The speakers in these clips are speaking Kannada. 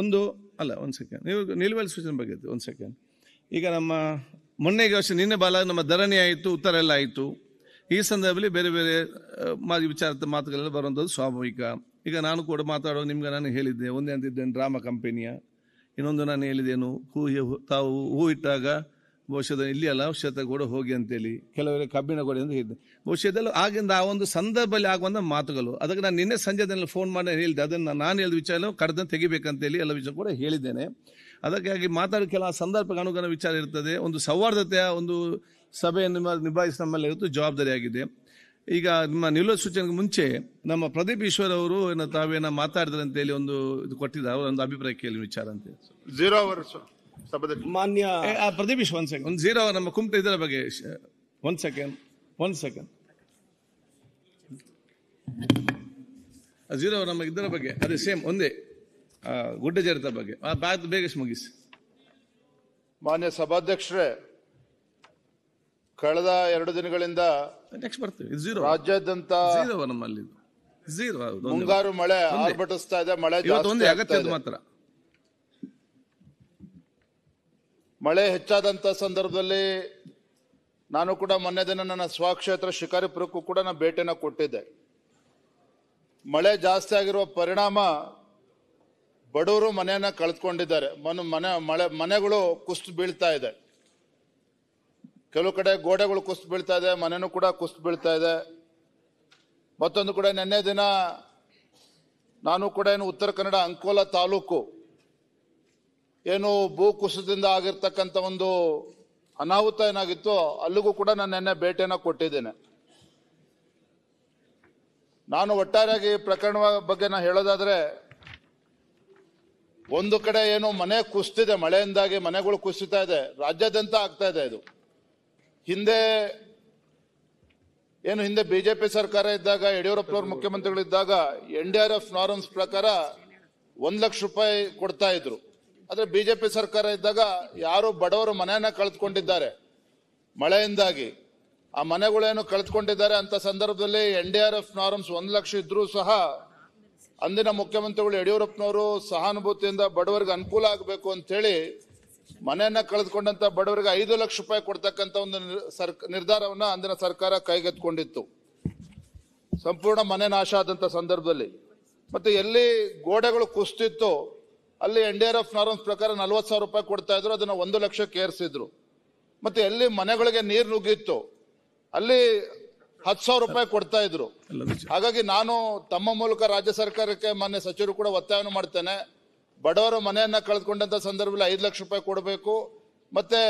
ಒಂದು ಅಲ್ಲ ಒಂದು ಸೆಕೆಂಡ್ ನೀವು ನಿಲುವಳಿ ಸೂಚನೆ ಬಗ್ಗೆ ಒಂದು ಸೆಕೆಂಡ್ ಈಗ ನಮ್ಮ ಮೊನ್ನೆಗೆ ವರ್ಷ ನಿನ್ನೆ ಬಾಲ ನಮ್ಮ ಧರಣಿ ಆಯಿತು ಉತ್ತರ ಎಲ್ಲ ಆಯಿತು ಈ ಸಂದರ್ಭದಲ್ಲಿ ಬೇರೆ ಬೇರೆ ಮಾ ವಿಚಾರದ ಮಾತುಗಳೆಲ್ಲ ಬರುವಂಥದ್ದು ಸ್ವಾಭಾವಿಕ ಈಗ ನಾನು ಕೂಡ ಮಾತಾಡೋ ನಿಮ್ಗೆ ನಾನು ಹೇಳಿದ್ದೆ ಒಂದೇ ಅಂತಿದ್ದೇನೆ ಡ್ರಾಮಾ ಕಂಪೆನಿಯ ಇನ್ನೊಂದು ನಾನು ಹೇಳಿದ್ದೇನು ಹೂ ತಾವು ಹೂ ಇಟ್ಟಾಗ ಬಹುಶಃ ಇಲ್ಲಿ ಅಲ್ಲ ಔಷಧ ಗೋಡೆ ಹೋಗಿ ಅಂತೇಳಿ ಕೆಲವರಿಗೆ ಕಬ್ಬಿಣ ಕೊಡಿ ಅಂತ ಹೇಳಿದೆ ಬಹುಶಃ ಆಗಿಂದ ಆ ಒಂದು ಸಂದರ್ಭದಲ್ಲಿ ಆಗುವಂಥ ಮಾತುಗಳು ಅದಕ್ಕೆ ನಾನು ನಿನ್ನೆ ಸಂಜೆದಲ್ಲಿ ಫೋನ್ ಮಾಡಿ ಹೇಳಿದೆ ಅದನ್ನು ನಾನು ಹೇಳಿದ ವಿಚಾರ ಕಡ್ದನ್ನು ತೆಗಿಬೇಕಂತೇಳಿ ಎಲ್ಲ ವಿಷಯ ಕೂಡ ಹೇಳಿದ್ದೇನೆ ಅದಕ್ಕಾಗಿ ಮಾತಾಡಿ ಕೆಲವು ಸಂದರ್ಭಕ್ಕೆ ಅನುಗುಣ ವಿಚಾರ ಇರ್ತದೆ ಒಂದು ಸೌಹಾರ್ದತೆಯ ಒಂದು ಸಭೆಯನ್ನು ನಿಭಾಯಿಸಿ ನಮ್ಮಲ್ಲಿ ಇರುತ್ತೆ ಜವಾಬ್ದಾರಿಯಾಗಿದೆ ಈಗ ನಿಮ್ಮ ನಿಲ್ಲೋ ಸೂಚನೆಗೆ ಮುಂಚೆ ನಮ್ಮ ಪ್ರದೀಪ್ ಈಶ್ವರ್ ಅವರು ಏನೋ ತಾವೇನೋ ಅಂತೇಳಿ ಒಂದು ಇದು ಕೊಟ್ಟಿದ್ದಾರೆ ಅವರ ಒಂದು ಅಭಿಪ್ರಾಯ ಕೇಳಿ ವಿಚಾರ ಅಂತೇಳಿ ಜೀರೋ ಅವರ್ಸ್ ಮಾನ್ಯ ಪ್ರದೀಪ್ ಒಂದ್ ಸೆಕೆಂಡ್ ಒಂದ್ ಜೀರೋ ನಮ್ಮ ಕುಮಟ ಇದರ ಬಗ್ಗೆ ಒಂದ್ ಸೆಕೆಂಡ್ ಒಂದ್ ಸೆಕೆಂಡ್ ಜೀರೋ ನಮ್ಮ ಇದರ ಬಗ್ಗೆ ಅದೇ ಸೇಮ್ ಒಂದೇ ಗುಡ್ಡ ಜರಿತ ಬಗ್ಗೆ ಬಾತ್ ಬೇಗ ಮುಗಿಸಿ ಮಾನ್ಯ ಸಭಾಧ್ಯಕ್ಷರೇ ಕಳೆದ ಎರಡು ದಿನಗಳಿಂದ ನೆಕ್ಸ್ಟ್ ಬರ್ತೀವಿ ಜೀರೋ ರಾಜ್ಯಾದ್ಯಂತ ಜೀರೋ ನಮ್ಮಲ್ಲಿ ಜೀರೋ ಮುಂಗಾರು ಮಳೆ ಆರ್ಭಟಿಸ್ತಾ ಇದೆ ಮಳೆ ಇವತ್ತು ಒಂದೇ ಅಗತ್ಯದ ಮಾತ್ರ ಮಳೆ ಹೆಚ್ಚಾದಂಥ ಸಂದರ್ಭದಲ್ಲಿ ನಾನು ಕೂಡ ಮೊನ್ನೆ ದಿನ ನನ್ನ ಸ್ವಕ್ಷೇತ್ರ ಶಿಕಾರಿಪುರಕ್ಕೂ ಕೂಡ ನಾನು ಭೇಟಿನ ಕೊಟ್ಟಿದ್ದೆ ಮಳೆ ಜಾಸ್ತಿ ಆಗಿರುವ ಪರಿಣಾಮ ಬಡವರು ಮನೆಯನ್ನು ಕಳೆದುಕೊಂಡಿದ್ದಾರೆ ಮನ ಮನೆ ಮಳೆ ಮನೆಗಳು ಕುಸ್ತು ಬೀಳ್ತಾ ಇದೆ ಕೆಲವು ಕಡೆ ಗೋಡೆಗಳು ಕುಸ್ತು ಬೀಳ್ತಾ ಇದೆ ಮನೆಯೂ ಕೂಡ ಕುಸ್ತು ಬೀಳ್ತಾ ಇದೆ ಮತ್ತೊಂದು ಕಡೆ ನಿನ್ನೆ ದಿನ ನಾನು ಕೂಡ ಏನು ಉತ್ತರ ಕನ್ನಡ ಅಂಕೋಲ ತಾಲೂಕು ಏನು ಕುಸಿತದಿಂದ ಆಗಿರ್ತಕ್ಕಂಥ ಒಂದು ಅನಾಹುತ ಏನಾಗಿತ್ತು ಅಲ್ಲಿಗೂ ಕೂಡ ನಾನು ನಿನ್ನೆ ಭೇಟಿಯನ್ನು ಕೊಟ್ಟಿದ್ದೇನೆ ನಾನು ಒಟ್ಟಾರೆಯಾಗಿ ಪ್ರಕರಣ ಬಗ್ಗೆ ನಾನು ಹೇಳೋದಾದರೆ ಒಂದು ಕಡೆ ಏನು ಮನೆ ಕುಸ್ತಿದೆ ಮಳೆಯಿಂದಾಗಿ ಮನೆಗಳು ಕುಸಿತಾ ಇದೆ ರಾಜ್ಯಾದ್ಯಂತ ಆಗ್ತಾ ಇದೆ ಇದು ಹಿಂದೆ ಏನು ಹಿಂದೆ ಬಿಜೆಪಿ ಸರ್ಕಾರ ಇದ್ದಾಗ ಯಡಿಯೂರಪ್ಪನವ್ರ ಮುಖ್ಯಮಂತ್ರಿಗಳಿದ್ದಾಗ N D R F norms ಪ್ರಕಾರ ಒಂದು ಲಕ್ಷ ರೂಪಾಯಿ ಕೊಡ್ತಾ ಇದ್ರು ಆದ್ರೆ ಬಿಜೆಪಿ ಸರ್ಕಾರ ಇದ್ದಾಗ ಯಾರು ಬಡವರು ಮನೆಯನ್ನ ಕಳೆದುಕೊಂಡಿದ್ದಾರೆ ಮಳೆಯಿಂದಾಗಿ ಆ ಮನೆಗಳೇನು ಕಳೆದುಕೊಂಡಿದ್ದಾರೆ ಅಂತ ಸಂದರ್ಭದಲ್ಲಿ N D R F norms ಒಂದು ಲಕ್ಷ ಇದ್ರೂ ಸಹ ಅಂದಿನ ಮುಖ್ಯಮಂತ್ರಿಗಳು ಯಡಿಯೂರಪ್ಪನವರು ಸಹಾನುಭೂತಿಯಿಂದ ಬಡವರಿಗೆ ಅನುಕೂಲ ಆಗಬೇಕು ಅಂತೇಳಿ ಮನೆಯನ್ನ ಕಳೆದುಕೊಂಡಂತ ಬಡವರಿಗೆ ಐದು ಲಕ್ಷ ರೂಪಾಯಿ ಕೊಡ್ತಕ್ಕಂತ ಒಂದು ನಿರ್ಧಾರವನ್ನ ಅಂದಿನ ಸರ್ಕಾರ ಕೈಗೆತ್ಕೊಂಡಿತ್ತು ಸಂಪೂರ್ಣ ಮನೆ ನಾಶ ಆದಂತ ಸಂದರ್ಭದಲ್ಲಿ ಮತ್ತೆ ಎಲ್ಲಿ ಗೋಡೆಗಳು ಕುಸ್ತಿತ್ತು ಅಲ್ಲಿ N D R F norms ಪ್ರಕಾರ ನಲ್ವತ್ತು ಸಾವಿರ ರೂಪಾಯಿ ಕೊಡ್ತಾ ಇದ್ರು ಅದನ್ನು ಒಂದು ಲಕ್ಷಕ್ಕೆ ಕೇರಿಸಿದ್ರು ಮತ್ತೆ ಎಲ್ಲಿ ಮನೆಗಳಿಗೆ ನೀರು ನುಗ್ಗಿತ್ತು ಅಲ್ಲಿ ಹತ್ತು ಸಾವಿರ ರೂಪಾಯಿ ಕೊಡ್ತಾ ಇದ್ರು ಹಾಗಾಗಿ ನಾನು ತಮ್ಮ ಮೂಲಕ ರಾಜ್ಯ ಸರ್ಕಾರಕ್ಕೆ ಮಾನ್ಯ ಸಚಿವರು ಕೂಡ ಒತ್ತಾಯವನ್ನು ಮಾಡ್ತೇನೆ ಬಡವರ ಮನೆಯನ್ನ ಕಳೆದುಕೊಂಡಂತ ಸಂದರ್ಭದಲ್ಲಿ ಐದು ಲಕ್ಷ ರೂಪಾಯಿ ಕೊಡಬೇಕು ಮತ್ತೆ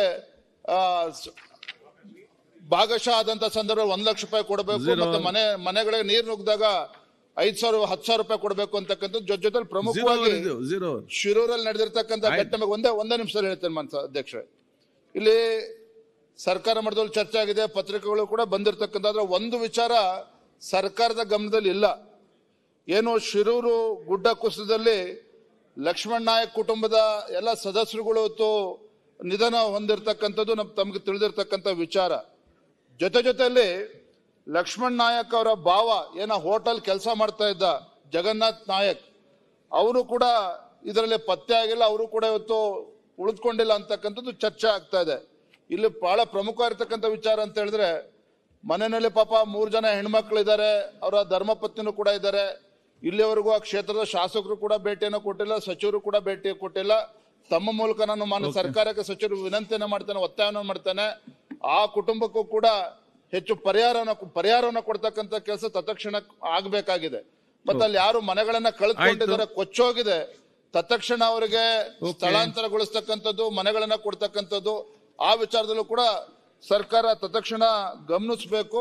ಭಾಗಶಃ ಆದಂತ ಸಂದರ್ಭದಲ್ಲಿ ಒಂದು ಲಕ್ಷ ರೂಪಾಯಿ ಕೊಡಬೇಕು ಮತ್ತೆ ಮನೆ ಮನೆಗಳಿಗೆ ನೀರು ನುಗ್ಗಿದಾಗ ಐದ್ ಸಾವಿರ ಹತ್ತು ಸಾವಿರ ರೂಪಾಯಿ ಕೊಡಬೇಕು ಅಂತಕ್ಕಂಥದ್ದು ಜೊತೆ ಜೊತೆಲಿ ಪ್ರಮುಖವಾಗಿ ಶಿರೂರಲ್ಲಿ ನಡೆದಿರ್ತಕ್ಕಂಥ ನಮಗೆ ಒಂದೇ ಒಂದೇ ನಿಮಿಷದಲ್ಲಿ ಹೇಳ್ತೇನೆ ಮಾನ್ಸ ಅಧ್ಯಕ್ಷ ಇಲ್ಲಿ ಸರ್ಕಾರ ಮಟ್ಟದಲ್ಲಿ ಚರ್ಚೆ ಆಗಿದೆ ಪತ್ರಿಕೆಗಳು ಕೂಡ ಬಂದಿರತಕ್ಕಂಥದ್ರ ಒಂದು ವಿಚಾರ ಸರ್ಕಾರದ ಗಮನದಲ್ಲಿ ಇಲ್ಲ ಏನು ಶಿರೂರು ಗುಡ್ಡ ಕುಸಿತದಲ್ಲಿ ಲಕ್ಷ್ಮಣ್ ನಾಯಕ್ ಕುಟುಂಬದ ಎಲ್ಲ ಸದಸ್ಯರುಗಳು ಹೊತ್ತು ನಿಧನ ಹೊಂದಿರತಕ್ಕಂಥದ್ದು ನಮ್ ತಮ್ಗೆ ತಿಳಿದಿರ್ತಕ್ಕಂಥ ವಿಚಾರ ಜೊತೆ ಜೊತೆಯಲ್ಲಿ ಲಕ್ಷ್ಮಣ್ ನಾಯಕ್ ಅವರ ಭಾವ ಏನ ಹೋಟೆಲ್ ಕೆಲಸ ಮಾಡ್ತಾ ಇದ್ದ ಜಗನ್ನಾಥ್ ನಾಯಕ್ ಅವರು ಕೂಡ ಇದರಲ್ಲಿ ಪತ್ತೆ ಆಗಿಲ್ಲ ಅವರು ಕೂಡ ಇವತ್ತು ಉಳಿದ್ಕೊಂಡಿಲ್ಲ ಅಂತಕ್ಕಂಥದ್ದು ಚರ್ಚೆ ಆಗ್ತಾ ಇದೆ ಇಲ್ಲಿ ಬಹಳ ಇರ್ತಕ್ಕಂಥ ವಿಚಾರ ಅಂತ ಹೇಳಿದ್ರೆ ಮನೆಯಲ್ಲಿ ಪಾಪ ಮೂರು ಜನ ಹೆಣ್ಮಕ್ಳು ಅವರ ಧರ್ಮಪತ್ನಿನೂ ಕೂಡ ಇದ್ದಾರೆ ಇಲ್ಲಿವರೆಗೂ ಆ ಕ್ಷೇತ್ರದ ಶಾಸಕರು ಕೂಡ ಭೇಟಿಯನ್ನು ಕೊಟ್ಟಿಲ್ಲ ಸಚಿವರು ಕೂಡ ಭೇಟಿ ಕೊಟ್ಟಿಲ್ಲ ತಮ್ಮ ಮೂಲಕ ನಾನು ಮಾನ ಸರ್ಕಾರಕ್ಕೆ ಸಚಿವರು ವಿನಂತಿಯನ್ನು ಮಾಡ್ತೇನೆ ಒತ್ತಾಯವನ್ನು ಮಾಡ್ತೇನೆ ಆ ಕುಟುಂಬಕ್ಕೂ ಕೂಡ ಹೆಚ್ಚು ಪರಿಹಾರನ ಪರಿಹಾರವನ್ನು ಕೊಡ್ತಕ್ಕಂತ ಕೆಲಸ ತತ್ಕ್ಷಣ ಆಗ್ಬೇಕಾಗಿದೆ ಮತ್ತೆ ಅಲ್ಲಿ ಯಾರು ಮನೆಗಳನ್ನ ಕಳೆದುಕೊಂಡಿದ್ದಾರೆ ಕೊಚ್ಚೋಗಿದೆ ತತ್ಕ್ಷಣ ಅವರಿಗೆ ಸ್ಥಳಾಂತರಗೊಳಿಸ್ತಕ್ಕಂಥದ್ದು ಮನೆಗಳನ್ನ ಕೊಡ್ತಕ್ಕಂಥದ್ದು ಆ ವಿಚಾರದಲ್ಲೂ ಕೂಡ ಸರ್ಕಾರ ತತ್ಕ್ಷಣ ಗಮನಿಸಬೇಕು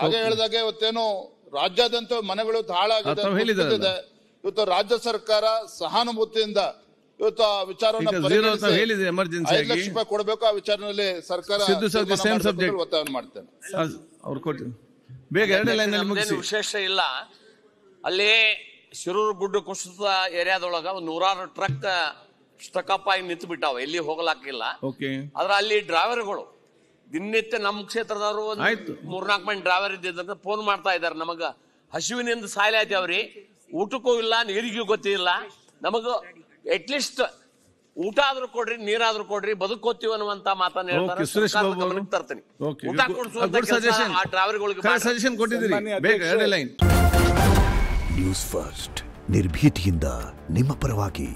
ಹಾಗೆ ಹೇಳಿದಾಗ ಇವತ್ತೇನು ರಾಜ್ಯಾದ್ಯಂತ ಮನೆಗಳು ತಾಳಾಗಿದೆ ಇವತ್ತು ರಾಜ್ಯ ಸರ್ಕಾರ ಸಹಾನುಭೂತಿಯಿಂದ ಇವತ್ತು ಆ ಹೇಳಿದೆ ಎಮರ್ಜೆನ್ಸಿ ಐದು ಲಕ್ಷ ರೂಪಾಯಿ ಕೊಡಬೇಕು ಆ ವಿಚಾರದಲ್ಲಿ ಸರ್ಕಾರ ಸೇಮ್ ಸಬ್ಜೆಕ್ಟ್ ಒತ್ತಾಯವನ್ನು ಮಾಡ್ತೇನೆ ಅವ್ರು ಕೊಟ್ಟು ಬೇಗ ಎರಡನೇ ಅಲ್ಲಿ ಮುಗಿಸಿ ವಿಶೇಷ ಇಲ್ಲ ಅಲ್ಲಿ ಶಿರೂರು ಗುಡ್ಡು ಕುಸಿತ ಏರಿಯಾದೊಳಗ ಒಂದು ನೂರಾರು ಟ್ರಕ್ ಸ್ಟಕಪ್ ಆಗಿ ನಿಂತು ಬಿಟ್ಟಾವ ಎಲ್ಲಿ ಓಕೆ ಆದ್ರ ಅಲ್ಲಿ ಡ್ರೈವರ್ಗಳು ದಿನನಿತ್ಯ ನಮ್ಮ ಕ್ಷೇತ್ರದವರು ಮೂರ್ನಾಲ್ಕು ಮಂದಿ ಡ್ರೈವರ್ ಇದ್ದಿದ್ದಂತ ಫೋನ್ ಮಾಡ್ತಾ ಇದ್ದಾರೆ ನಮಗ ಹಸಿವಿನಿಂದ ಅವ್ರಿ ಊಟಕ್ಕೂ ಇಲ್ಲ ನೀರಿಗೂ ಗೊತ್ತಿಲ್ಲ ನಮಗ ಲೀಸ್ಟ್ ಊಟ ಆದ್ರೂ ಕೊಡ್ರಿ ನೀರಾದ್ರೂ ಕೊಡ್ರಿ ಬದುಕೋತೀವಿ ಅನ್ನುವಂತ ಮಾತನ್ನ ಹೇಳ್ತಾರೆ ತರ್ತೀನಿ ಊಟ ಆ ಸಜೆಷನ್ ಫಸ್ಟ್ ನಿರ್ಭೀತಿಯಿಂದ ನಿಮ್ಮ ಪರವಾಗಿ